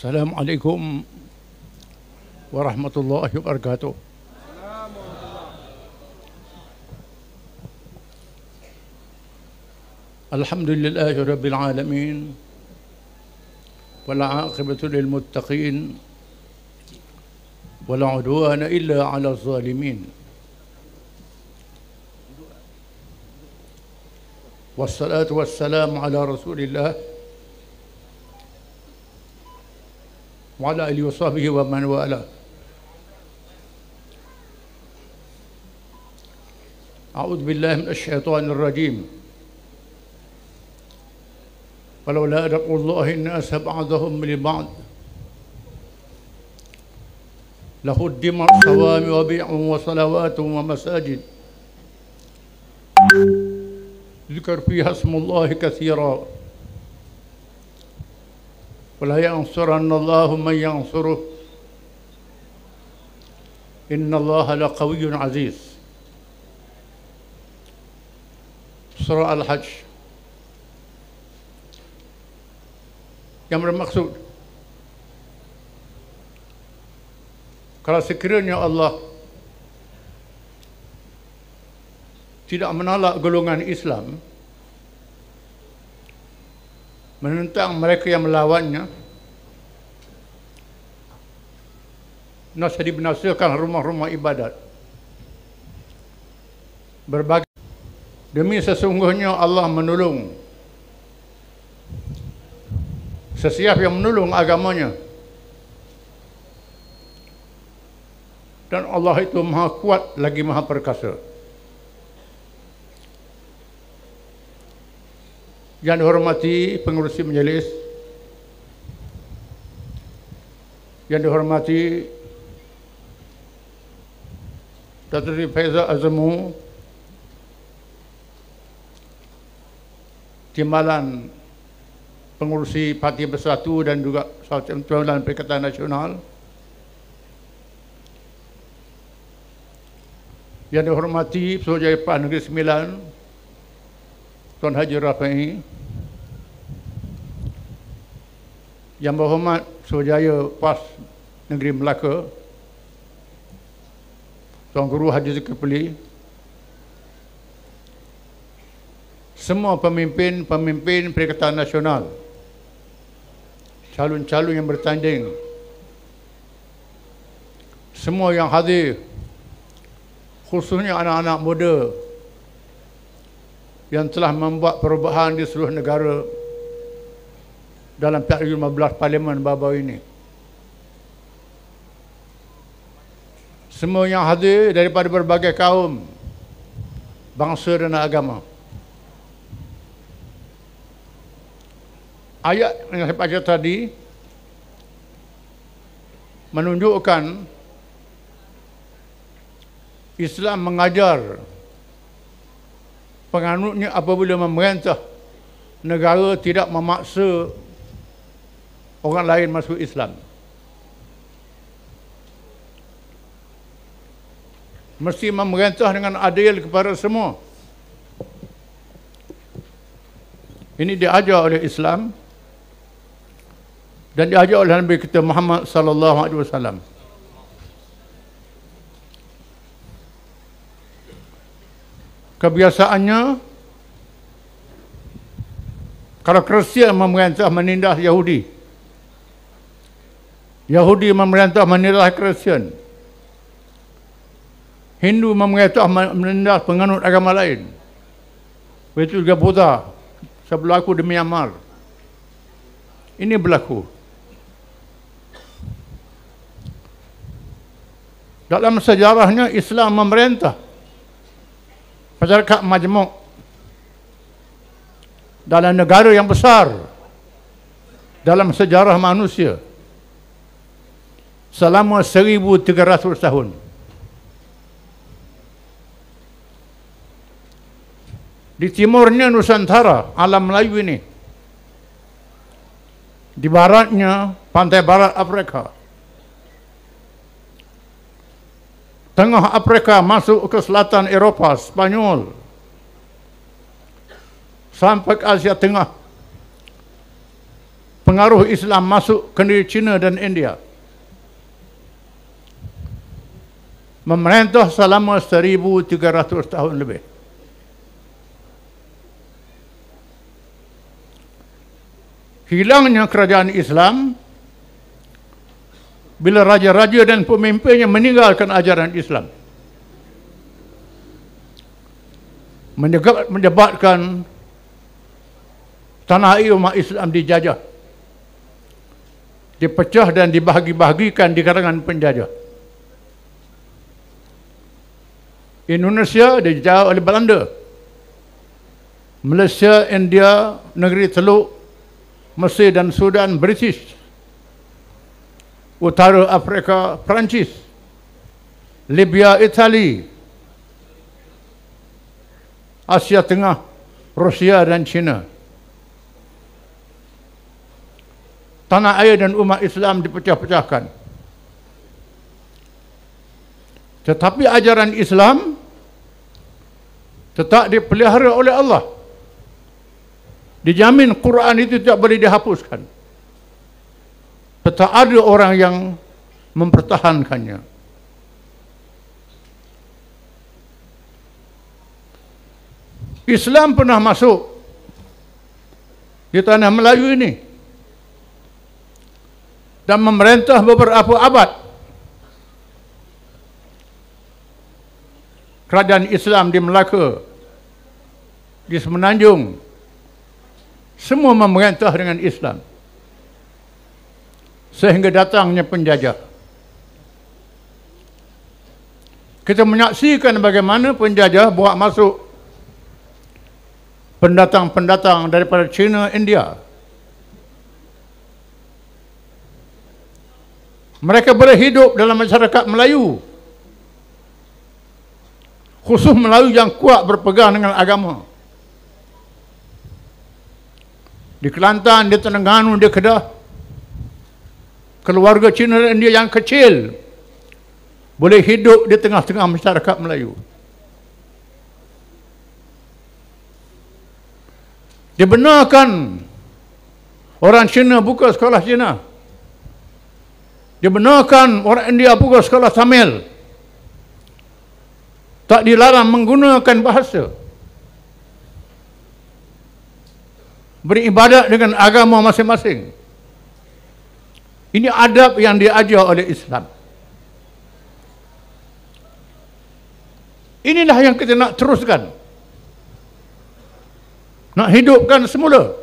السلام عليكم ورحمة الله وبركاته الحمد لله رب العالمين والعاقبة للمتقين ولا عدوان إلا على الظالمين والصلاة والسلام على رسول الله وعلى آله وصحبه ومن والاه أعوذ بالله من الشيطان الرجيم ولولا دفع الله الناس بعضهم لبعض لهدم صوام وبيع وصلوات ومساجد ذكر فيها اسم الله كثيرا ولا ينصرن الله من ينصره إن الله لقوي عزيز سورة الحج yang bermaksud kalau sekiranya Allah tidak menolak golongan Islam menentang mereka yang melawannya. Nasa dibinasakan rumah-rumah ibadat. Berbagai demi sesungguhnya Allah menolong sesiap yang menolong agamanya. Dan Allah itu maha kuat lagi maha perkasa. Yang dihormati pengurusi majlis Yang dihormati Datuk Seri Faizal Azamu Timbalan pengurusi Parti Bersatu dan juga Timbalan Perikatan Nasional Yang dihormati Pesawat Jaya Negeri Sembilan Tuan Haji Rafa'i Yang berhormat Suhajaya PAS Negeri Melaka Tuan Guru Haji Zeki Peli Semua pemimpin-pemimpin Perikatan Nasional Calon-calon yang bertanding Semua yang hadir Khususnya anak-anak muda Yang telah membuat perubahan di seluruh negara dalam pihak 15 parlimen baru-baru ini. Semua yang hadir daripada berbagai kaum, bangsa dan agama. Ayat yang saya baca tadi menunjukkan Islam mengajar penganutnya apabila memerintah negara tidak memaksa orang lain masuk Islam. Mesti memerintah dengan adil kepada semua. Ini diajar oleh Islam dan diajar oleh Nabi kita Muhammad sallallahu alaihi wasallam. Kebiasaannya kalau Kristian memerintah menindas Yahudi, Yahudi memerintah menilai Kristian. Hindu memerintah menilai penganut agama lain. Begitu juga Buddha. Sebelum aku di Myanmar. Ini berlaku. Dalam sejarahnya Islam memerintah masyarakat majmuk dalam negara yang besar dalam sejarah manusia selama 1300 tahun. Di timurnya Nusantara, alam Melayu ini. Di baratnya, pantai barat Afrika. Tengah Afrika masuk ke selatan Eropah, Spanyol. Sampai ke Asia Tengah. Pengaruh Islam masuk ke negeri Cina dan India. memerintah selama 1300 tahun lebih. Hilangnya kerajaan Islam bila raja-raja dan pemimpinnya meninggalkan ajaran Islam. Menyebabkan tanah air umat Islam dijajah. Dipecah dan dibahagi-bahagikan di kalangan penjajah. Indonesia dijajah oleh Belanda. Malaysia, India, negeri Teluk, Mesir dan Sudan British. Utara Afrika Perancis. Libya Itali. Asia Tengah Rusia dan China. Tanah air dan umat Islam dipecah-pecahkan. Tetapi ajaran Islam tetap dipelihara oleh Allah dijamin Quran itu tidak boleh dihapuskan tetap ada orang yang mempertahankannya Islam pernah masuk di tanah Melayu ini dan memerintah beberapa abad kerajaan Islam di Melaka di Semenanjung semua memerintah dengan Islam sehingga datangnya penjajah kita menyaksikan bagaimana penjajah buat masuk pendatang-pendatang daripada China, India mereka boleh hidup dalam masyarakat Melayu khusus Melayu yang kuat berpegang dengan agama. Di Kelantan, di Terengganu, di Kedah, keluarga Cina dan India yang kecil boleh hidup di tengah-tengah masyarakat Melayu. Dibenarkan orang Cina buka sekolah Cina. Dibenarkan orang India buka sekolah Tamil. Tamil. Tak dilarang menggunakan bahasa. Beribadat dengan agama masing-masing. Ini adab yang diajar oleh Islam. Inilah yang kita nak teruskan. Nak hidupkan semula.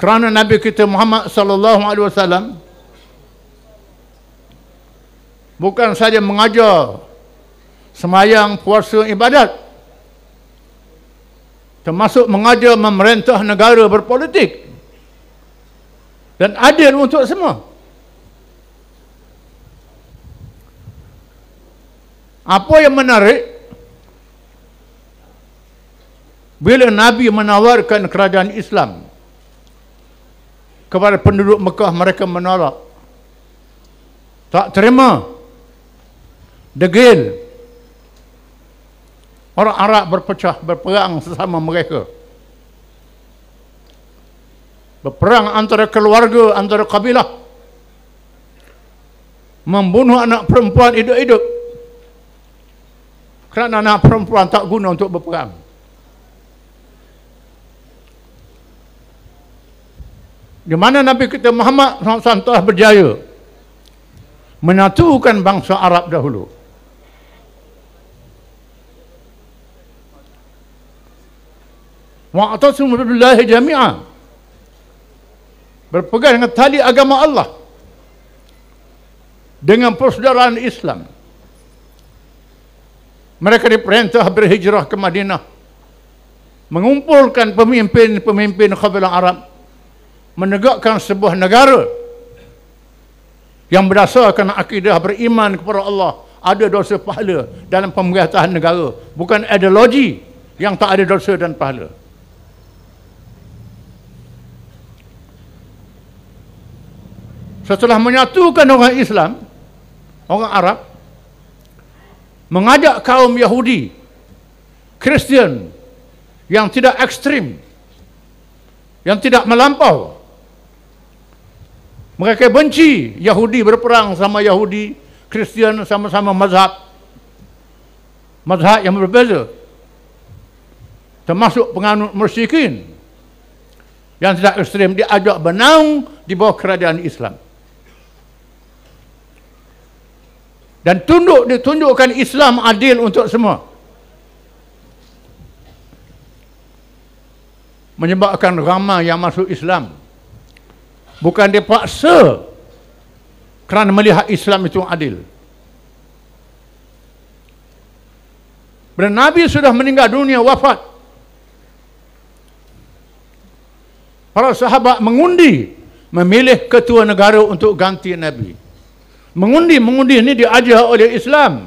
Kerana Nabi kita Muhammad sallallahu alaihi wasallam bukan saja mengajar semayang puasa ibadat termasuk mengajar memerintah negara berpolitik dan adil untuk semua apa yang menarik bila Nabi menawarkan kerajaan Islam kepada penduduk Mekah mereka menolak tak terima degil. Orang Arab berpecah, berperang sesama mereka. Berperang antara keluarga, antara kabilah. Membunuh anak perempuan hidup-hidup. Kerana anak perempuan tak guna untuk berperang. Di mana Nabi kita Muhammad SAW telah berjaya menatuhkan bangsa Arab dahulu. Wa'atasimu billahi jami'ah Berpegang dengan tali agama Allah Dengan persaudaraan Islam Mereka diperintah berhijrah ke Madinah Mengumpulkan pemimpin-pemimpin kabilah Arab Menegakkan sebuah negara Yang berdasarkan akidah beriman kepada Allah Ada dosa pahala dalam pemerintahan negara Bukan ideologi yang tak ada dosa dan pahala setelah menyatukan orang Islam, orang Arab, mengajak kaum Yahudi, Kristian, yang tidak ekstrim, yang tidak melampau. Mereka benci Yahudi berperang sama Yahudi, Kristian sama-sama mazhab, mazhab yang berbeza, termasuk penganut musyrikin yang tidak ekstrim diajak benang di bawah kerajaan Islam. dan tunduk ditunjukkan Islam adil untuk semua menyebabkan ramah yang masuk Islam bukan dipaksa kerana melihat Islam itu adil bila Nabi sudah meninggal dunia wafat para sahabat mengundi memilih ketua negara untuk ganti Nabi Nabi Mengundi-mengundi ini diajar oleh Islam.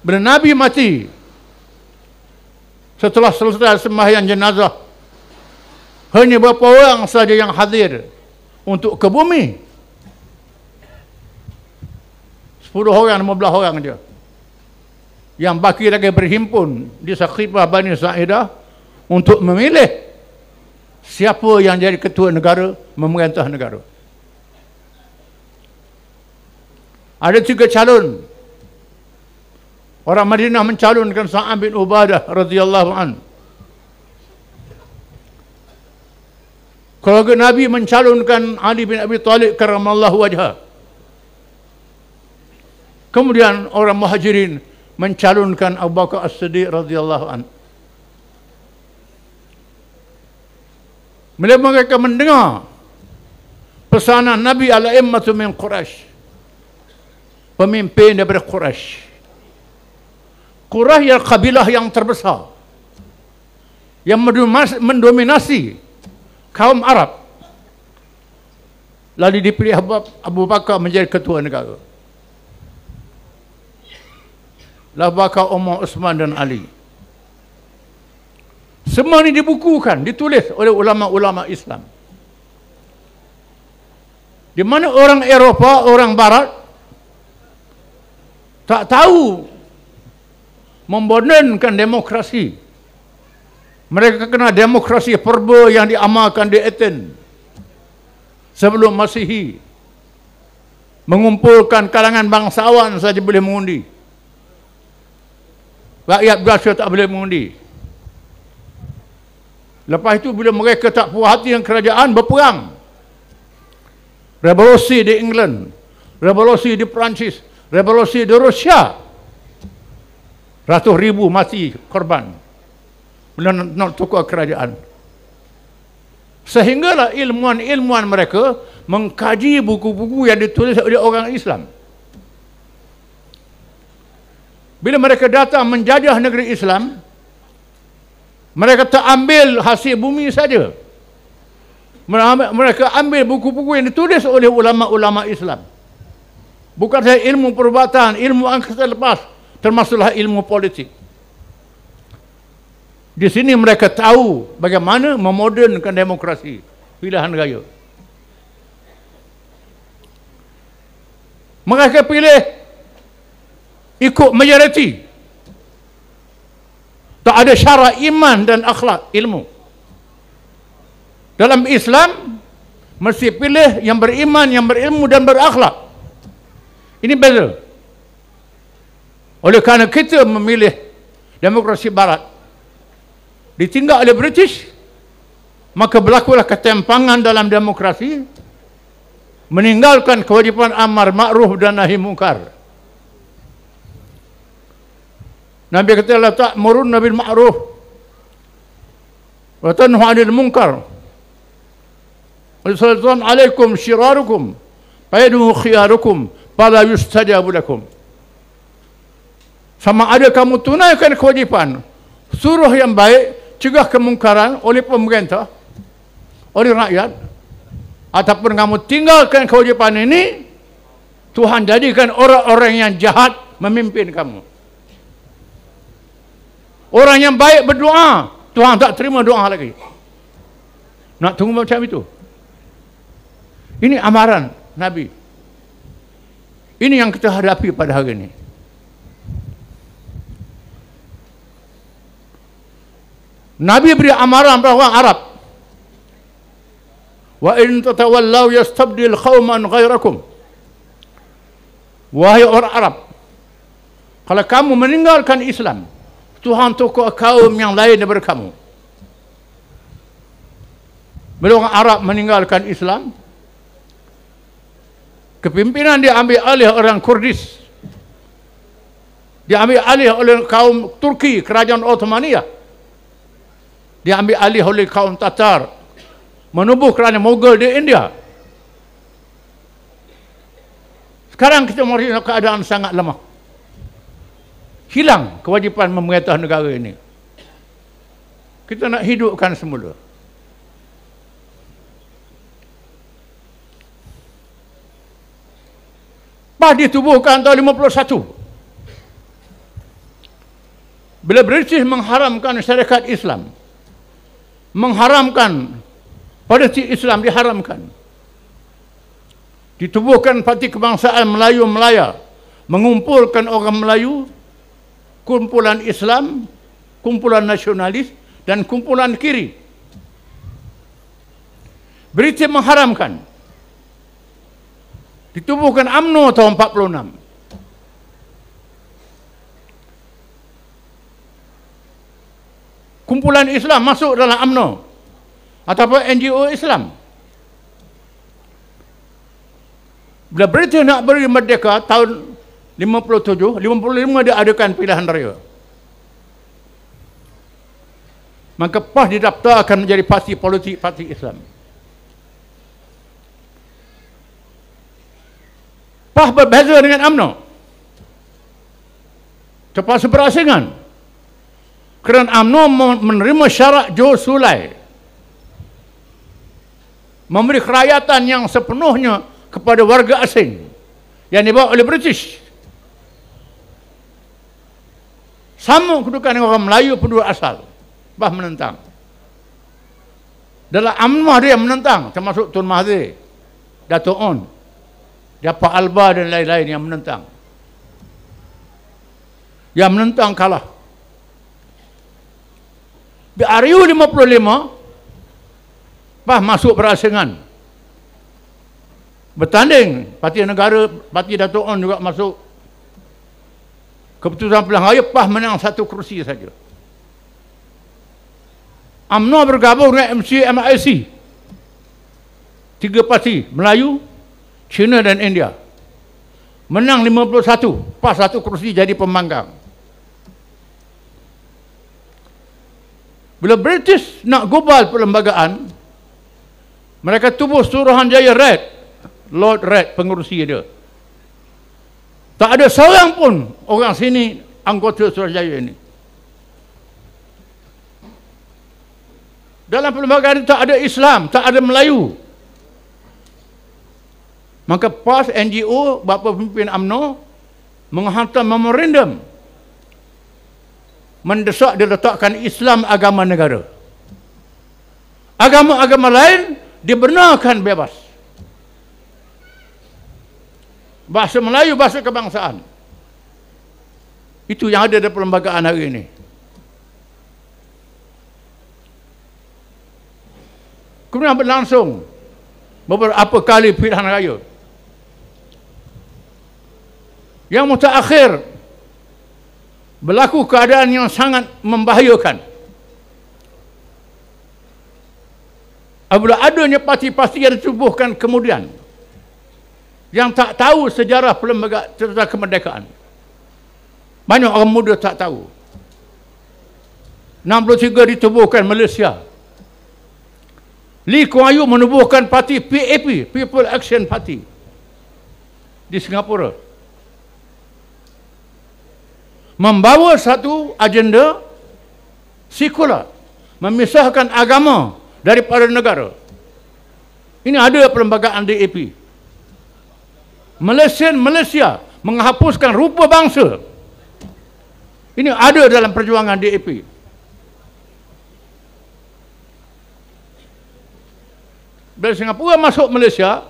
Bila Nabi mati, setelah selesai sembahyang jenazah, hanya beberapa orang saja yang hadir untuk ke bumi. Sepuluh orang, lima belah orang saja. Yang baki lagi berhimpun di Saqibah Bani Sa'idah untuk memilih siapa yang jadi ketua negara memerintah negara. Ada tiga calon. Orang Madinah mencalonkan Sa'ab bin Ubadah radhiyallahu an. Keluarga Nabi mencalonkan Ali bin Abi Talib karamallahu wajah. Kemudian orang Muhajirin mencalonkan Abu Bakar As-Siddiq radhiyallahu anhu. Bila mereka mendengar pesanan Nabi ala immatu min Quraish. Pemimpin daripada Quraish. Quraish ialah kabilah yang terbesar. Yang mendominasi kaum Arab. Lalu dipilih Abu Bakar menjadi ketua negara. Lalu Bakar Umar Osman dan Ali. Semua ini dibukukan, ditulis oleh ulama-ulama Islam. Di mana orang Eropah, orang Barat tak tahu membenarkan demokrasi. Mereka kena demokrasi perba yang diamalkan di Aten sebelum Masihi. Mengumpulkan kalangan bangsawan saja boleh mengundi. Rakyat biasa tak boleh mengundi. Lepas itu bila mereka tak puas hati dengan kerajaan, berperang. Revolusi di England, revolusi di Perancis, revolusi di Rusia. Ratus ribu mati korban. Bila nak, nak tukar kerajaan. Sehinggalah ilmuan-ilmuan mereka mengkaji buku-buku yang ditulis oleh orang Islam. Bila mereka datang menjajah negeri Islam, mereka tak ambil hasil bumi saja. Mereka ambil buku-buku yang ditulis oleh ulama-ulama Islam. Bukan saja ilmu perubatan, ilmu angkasa lepas, termasuklah ilmu politik. Di sini mereka tahu bagaimana memodernkan demokrasi, pilihan raya. Mereka pilih ikut majoriti. Tak ada syarat iman dan akhlak ilmu. Dalam Islam, mesti pilih yang beriman, yang berilmu dan berakhlak. Ini betul. Oleh kerana kita memilih demokrasi barat, ditinggal oleh British, maka berlakulah ketempangan dalam demokrasi, meninggalkan kewajipan amar, ma'ruf dan nahi mungkar. Nabi kata la tak murun Nabi ma'ruf wa tanhu 'anil munkar. Assalamu alaikum syirarukum Paidu khiyarukum Pala yustajabu lakum Sama ada kamu tunaikan kewajipan Suruh yang baik Cegah kemungkaran oleh pemerintah Oleh rakyat Ataupun kamu tinggalkan kewajipan ini Tuhan jadikan orang-orang yang jahat Memimpin kamu Orang yang baik berdoa, Tuhan tak terima doa lagi. Nak tunggu macam itu? Ini amaran Nabi. Ini yang kita hadapi pada hari ini. Nabi beri amaran kepada orang Arab. Wa in tatawallaw yastabdil khawman ghairakum. Wahai orang Arab. Kalau kamu meninggalkan Islam. Islam. Tuhan tokoh kaum yang lain daripada kamu. Bila orang Arab meninggalkan Islam, kepimpinan diambil alih orang Kurdis. Diambil alih oleh kaum Turki, kerajaan Ottomania. Diambil alih oleh kaum Tatar, menubuh kerajaan Mughal di India. Sekarang kita mahu keadaan sangat lemah hilang kewajipan memerintah negara ini. Kita nak hidupkan semula. Padi tubuhkan tahun 51. Bila British mengharamkan syarikat Islam. Mengharamkan politik Islam diharamkan. Ditubuhkan Parti Kebangsaan Melayu Melaya. Mengumpulkan orang Melayu kumpulan Islam, kumpulan nasionalis dan kumpulan kiri. British mengharamkan. Ditubuhkan AMNO tahun 46. Kumpulan Islam masuk dalam UMNO ataupun NGO Islam. Bila British nak beri merdeka tahun 57, 55 dia adakan pilihan raya. Maka PAS didaftar akan menjadi parti politik parti Islam. PAS berbeza dengan UMNO. Cepat seberasingan. Kerana UMNO menerima syarat Johor Sulai. Memberi kerayatan yang sepenuhnya kepada warga asing. Yang dibawa oleh British. British. sama kedudukan dengan orang Melayu penduduk asal. Bah menentang. Dalam amnah dia menentang. Termasuk Tun Mahathir, Dato' On, Dapa Alba dan lain-lain yang menentang. Yang menentang kalah. Di Aryu 55, Bah masuk perasingan. Bertanding, parti negara, parti Dato' On juga masuk Keputusan pilihan raya PAH menang satu kerusi saja. UMNO bergabung dengan MC MIC. Tiga parti, Melayu, China dan India. Menang 51, PAH satu kerusi jadi pemanggang. Bila British nak gobal perlembagaan, mereka tubuh Suruhanjaya Red, Lord Red pengurusi dia. Tak ada seorang pun orang sini anggota Surajaya ini. Dalam perlembagaan itu tak ada Islam, tak ada Melayu. Maka PAS NGO, Bapa Pemimpin UMNO menghantar memorandum mendesak diletakkan Islam agama negara. Agama-agama lain dibenarkan bebas. bahasa Melayu bahasa kebangsaan itu yang ada dalam perlembagaan hari ini kemudian berlangsung beberapa kali pilihan raya yang mutakhir berlaku keadaan yang sangat membahayakan apabila adanya parti-parti yang ditubuhkan kemudian yang tak tahu sejarah perlembagaan serta kemerdekaan. Banyak orang muda tak tahu. 63 ditubuhkan Malaysia. Lee Kuan Yew menubuhkan parti PAP, People Action Party di Singapura. Membawa satu agenda sekular, memisahkan agama daripada negara. Ini ada perlembagaan DAP. AP Malaysian Malaysia menghapuskan rupa bangsa. Ini ada dalam perjuangan DAP. Bila Singapura masuk Malaysia,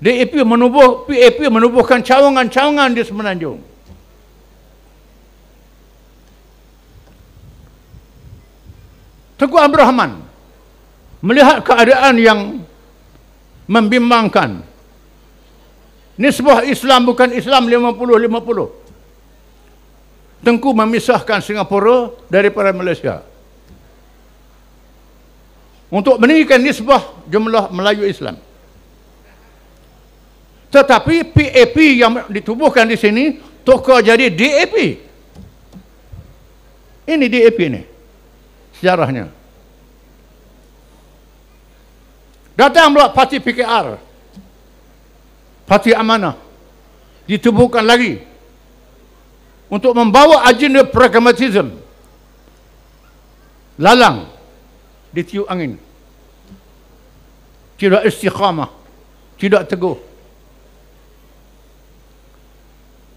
DAP menubuh, PAP menubuhkan cawangan-cawangan di Semenanjung. Tengku Abdul Rahman melihat keadaan yang membimbangkan, Nisbah Islam bukan Islam 50-50. Tengku memisahkan Singapura daripada Malaysia. Untuk meninggikan nisbah jumlah Melayu Islam. Tetapi PAP yang ditubuhkan di sini tukar jadi DAP. Ini DAP ini. Sejarahnya. Datang pula parti PKR. Parti Amanah ditubuhkan lagi untuk membawa agenda pragmatisme lalang ditiup angin tidak istiqamah tidak teguh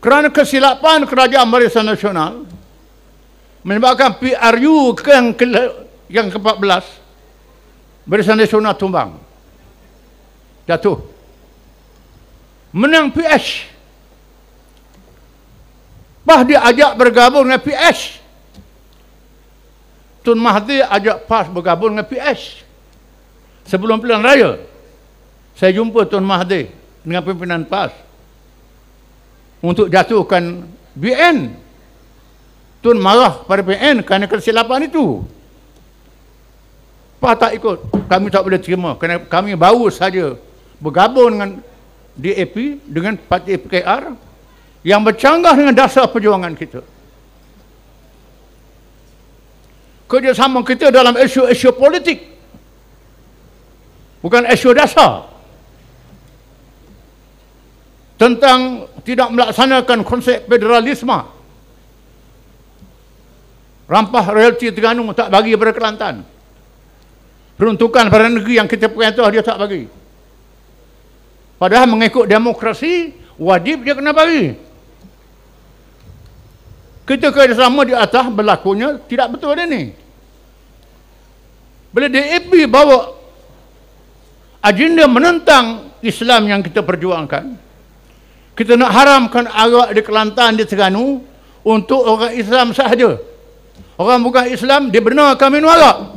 kerana kesilapan kerajaan Malaysia Nasional menyebabkan PRU yang ke-14 yang ke Malaysia Nasional tumbang jatuh menang PS, Bah dia ajak bergabung dengan PS. Tun Mahathir ajak PAS bergabung dengan PS. Sebelum pilihan raya, saya jumpa Tun Mahathir dengan pimpinan PAS untuk jatuhkan BN. Tun marah pada BN kerana kesilapan itu. PAS tak ikut. Kami tak boleh terima kerana kami baru saja bergabung dengan DAP dengan parti PKR yang bercanggah dengan dasar perjuangan kita. Kerjasama kita dalam isu-isu politik bukan isu dasar tentang tidak melaksanakan konsep federalisme rampah realiti Terengganu tak bagi kepada Kelantan peruntukan pada negeri yang kita perintah dia tak bagi Padahal mengikut demokrasi, wajib dia kena bagi. Kita kerjasama di atas berlakunya tidak betul ini. ni. Bila DAP bawa agenda menentang Islam yang kita perjuangkan, kita nak haramkan arak di Kelantan, di Terengganu untuk orang Islam sahaja. Orang bukan Islam, dia benarkan minum arak.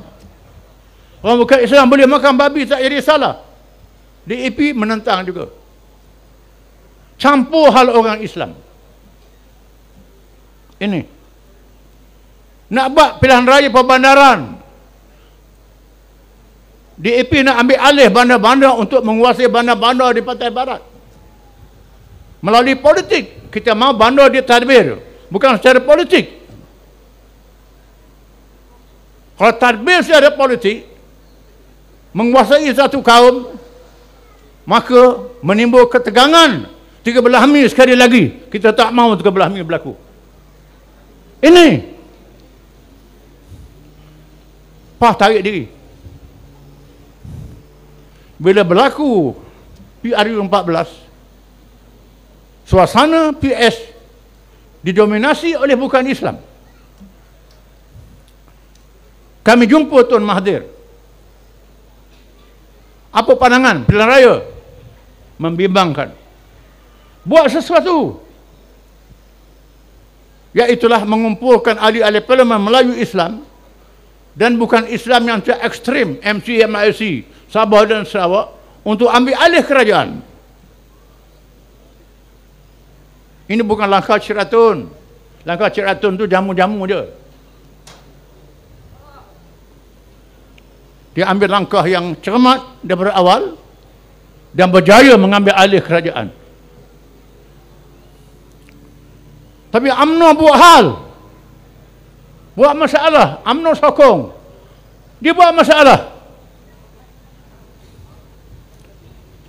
Orang bukan Islam boleh makan babi tak jadi salah. DAP menentang juga. Campur hal orang Islam. Ini. Nak buat pilihan raya perbandaran. DAP nak ambil alih bandar-bandar untuk menguasai bandar-bandar di Pantai Barat. Melalui politik, kita mahu bandar di ditadbir. Bukan secara politik. Kalau tadbir secara politik, menguasai satu kaum, maka menimbul ketegangan tiga belah mil sekali lagi kita tak mahu tiga belah mil berlaku ini Pah tarik diri bila berlaku PRU 14 suasana PS didominasi oleh bukan Islam kami jumpa Tuan Mahathir apa pandangan pilihan raya membimbangkan buat sesuatu iaitulah mengumpulkan ahli-ahli parlimen Melayu Islam dan bukan Islam yang tidak ekstrim MC, MIC, Sabah dan Sarawak untuk ambil alih kerajaan ini bukan langkah ceratun langkah ceratun itu jamu-jamu je dia ambil langkah yang cermat daripada awal dan berjaya mengambil alih kerajaan. Tapi amno buat hal. Buat masalah. Amno sokong. Dia buat masalah.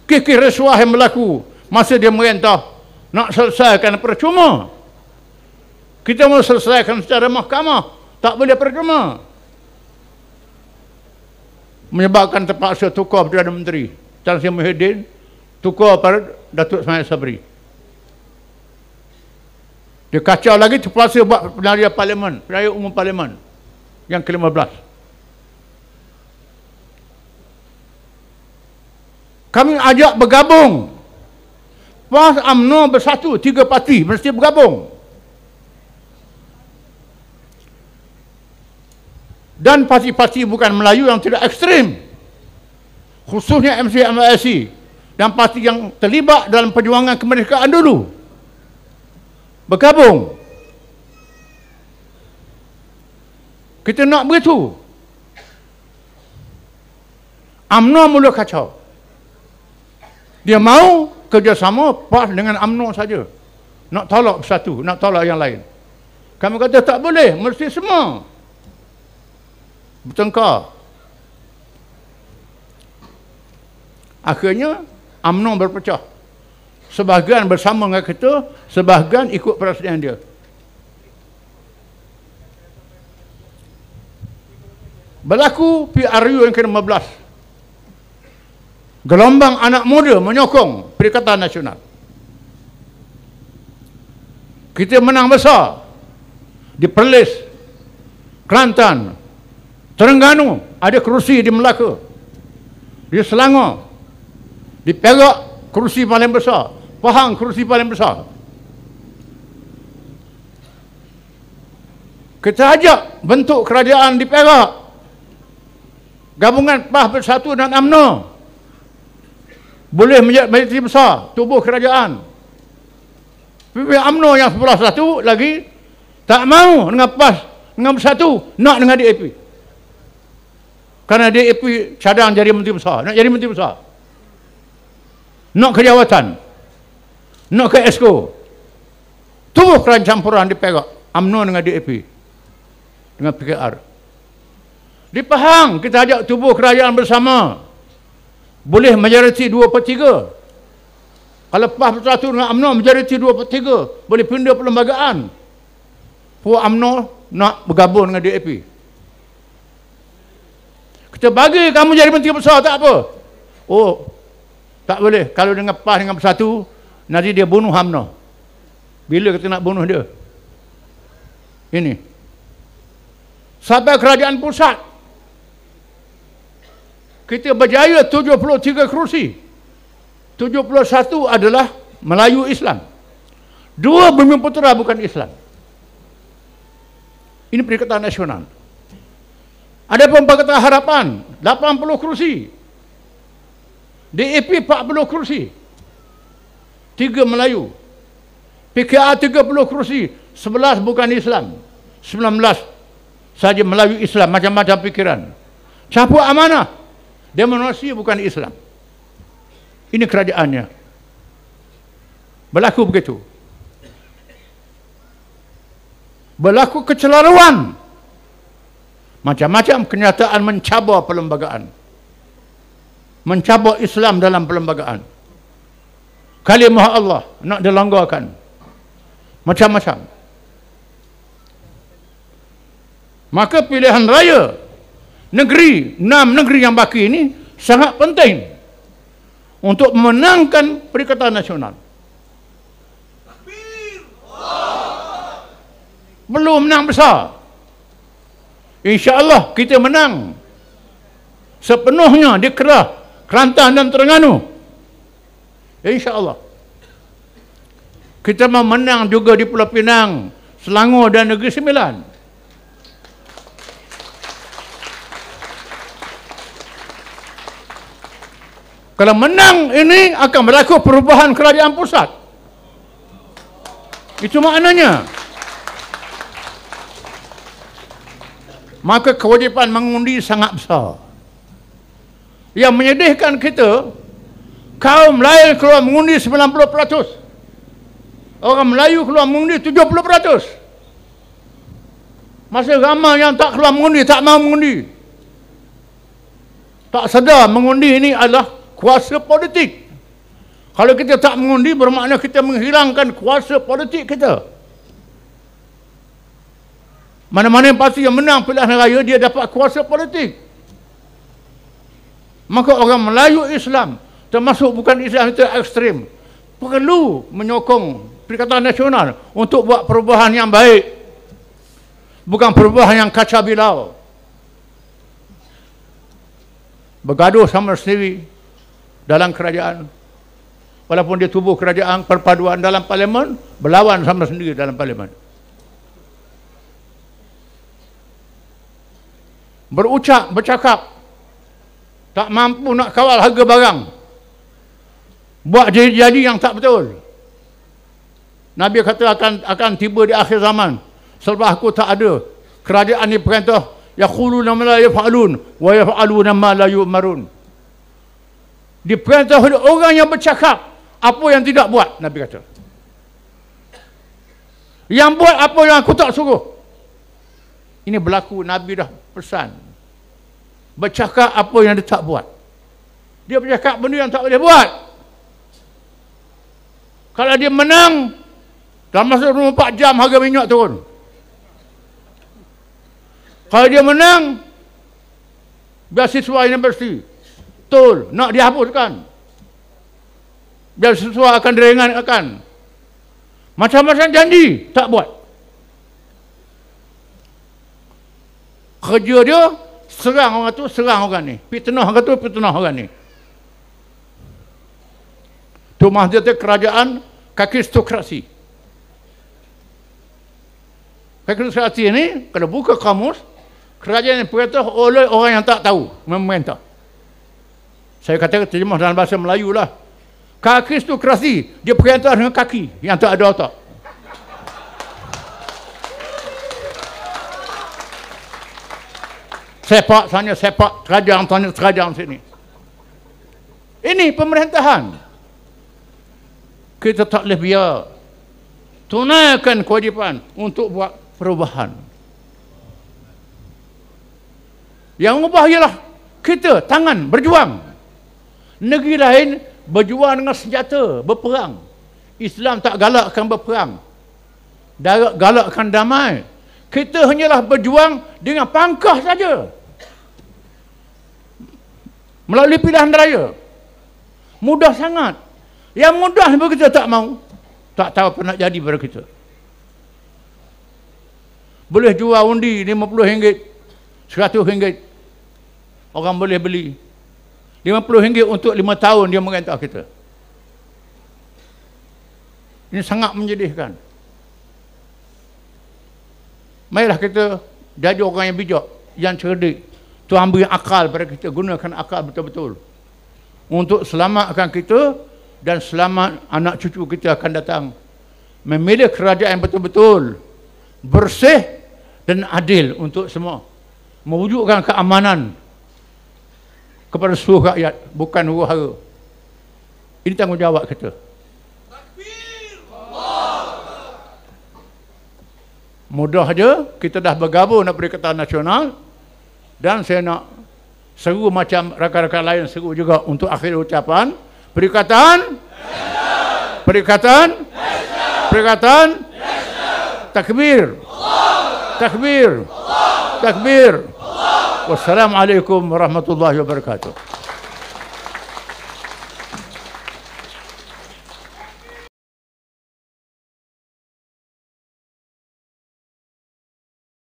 Kiki resuah yang berlaku masa dia merintah nak selesaikan percuma. Kita mau selesaikan secara mahkamah. Tak boleh percuma. Menyebabkan terpaksa tukar Perdana Menteri. Tan Sri Muhyiddin tukar pada Datuk Ismail Sabri. Dia kacau lagi terpaksa buat penaria parlimen, penaria umum parlimen yang ke-15. Kami ajak bergabung. PAS UMNO bersatu, tiga parti mesti bergabung. Dan parti-parti bukan Melayu yang tidak ekstrim khususnya MCMAC dan parti yang terlibat dalam perjuangan kemerdekaan dulu bergabung kita nak begitu UMNO mula kacau dia mau kerjasama PAS dengan UMNO saja nak tolak satu, nak tolak yang lain kami kata tak boleh, mesti semua bertengkar Akhirnya UMNO berpecah. Sebahagian bersama dengan kita, sebahagian ikut perasaan dia. Berlaku PRU yang ke-15. Gelombang anak muda menyokong Perikatan Nasional. Kita menang besar di Perlis, Kelantan, Terengganu, ada kerusi di Melaka, di Selangor, di Perak kerusi paling besar Pahang kerusi paling besar kita ajak bentuk kerajaan di Perak gabungan PAH Bersatu dan UMNO boleh menjadi majlis besar tubuh kerajaan pimpin UMNO yang sebelah satu lagi tak mau dengan PAS dengan Bersatu nak dengan DAP kerana DAP cadang jadi menteri besar nak jadi menteri besar nak ke jawatan nak ke esko tubuh kerajaan campuran di Perak UMNO dengan DAP dengan PKR di Pahang kita ajak tubuh kerajaan bersama boleh majoriti 2 per 3 kalau PAH bersatu dengan UMNO majoriti 2 per 3 boleh pindah perlembagaan Puan UMNO nak bergabung dengan DAP kita bagi kamu jadi menteri besar tak apa oh tak boleh. Kalau dia ngepas dengan bersatu, nanti dia bunuh Hamno. Bila kita nak bunuh dia? Ini. Sampai kerajaan pusat. Kita berjaya 73 kerusi. 71 adalah Melayu Islam. Dua bumi putera bukan Islam. Ini perikatan nasional. Ada pun perikatan harapan. 80 kerusi. DAP 40 kerusi. Tiga Melayu. PKR 30 kerusi. 11 bukan Islam. 19 saja Melayu Islam. Macam-macam fikiran. Capu amanah. Demonstrasi bukan Islam. Ini kerajaannya. Berlaku begitu. Berlaku kecelaruan. Macam-macam kenyataan mencabar perlembagaan mencabut Islam dalam perlembagaan. Kalimah Allah nak dilanggarkan. Macam-macam. Maka pilihan raya negeri, enam negeri yang baki ini sangat penting untuk menangkan Perikatan Nasional. Belum menang besar. Insya Allah kita menang sepenuhnya dikerah Kelantan dan Terengganu. insya Allah Kita menang juga di Pulau Pinang, Selangor dan Negeri Sembilan. Kalau menang ini akan berlaku perubahan kerajaan pusat. Itu maknanya. Maka kewajipan mengundi sangat besar yang menyedihkan kita kaum lain keluar mengundi 90% orang Melayu keluar mengundi 70% masih ramai yang tak keluar mengundi tak mahu mengundi tak sedar mengundi ini adalah kuasa politik kalau kita tak mengundi bermakna kita menghilangkan kuasa politik kita mana-mana pasti yang menang pilihan raya dia dapat kuasa politik maka orang Melayu Islam termasuk bukan Islam itu ekstrim perlu menyokong Perikatan Nasional untuk buat perubahan yang baik bukan perubahan yang kaca bilau bergaduh sama sendiri dalam kerajaan walaupun dia tubuh kerajaan perpaduan dalam parlimen berlawan sama sendiri dalam parlimen berucap, bercakap tak mampu nak kawal harga barang buat jadi, jadi yang tak betul Nabi kata akan akan tiba di akhir zaman selepas aku tak ada kerajaan ni perintah yaquluna nama la yafalun wa yafaluna nama la yumarun diperintah oleh orang yang bercakap apa yang tidak buat Nabi kata yang buat apa yang aku tak suruh ini berlaku Nabi dah pesan bercakap apa yang dia tak buat. Dia bercakap benda yang tak boleh buat. Kalau dia menang, dalam masa 24 jam harga minyak turun. Kalau dia menang, beasiswa universiti. Betul, nak dihapuskan. Beasiswa akan akan. Macam-macam janji, tak buat. Kerja dia, serang orang tu, serang orang ni. Fitnah orang tu, fitnah orang ni. Tu mahdiatnya kerajaan kaki kakistokrasi. Kakistokrasi ni, kalau buka kamus, kerajaan yang perintah oleh orang yang tak tahu, memerintah. Saya kata terjemah dalam bahasa Melayu lah. kaki Kakistokrasi, dia perintah dengan kaki, yang tak ada otak. sepak sana sepak kerajaan sana kerajaan sini ini pemerintahan kita tak boleh biar tunaikan kewajipan untuk buat perubahan yang ubah ialah kita tangan berjuang negeri lain berjuang dengan senjata berperang Islam tak galakkan berperang galakkan damai kita hanyalah berjuang dengan pangkah saja melalui pilihan raya mudah sangat yang mudah sebab kita tak mau tak tahu apa nak jadi pada kita boleh jual undi RM50 RM100 orang boleh beli RM50 untuk 5 tahun dia merintah kita ini sangat menyedihkan Marilah kita jadi orang yang bijak, yang cerdik. Tuhan beri akal pada kita, gunakan akal betul-betul. Untuk selamatkan kita dan selamat anak cucu kita akan datang. Memilih kerajaan yang betul-betul bersih dan adil untuk semua. Mewujudkan keamanan kepada seluruh rakyat, bukan huru-hara. Ini tanggungjawab kita. mudah je kita dah bergabung nak Perikatan Nasional dan saya nak seru macam rakan-rakan lain seru juga untuk akhir ucapan Perikatan Nasional Perikatan Nasional Perikatan Nasional Takbir Allah Takbir Allah Takbir Allah Wassalamualaikum warahmatullahi wabarakatuh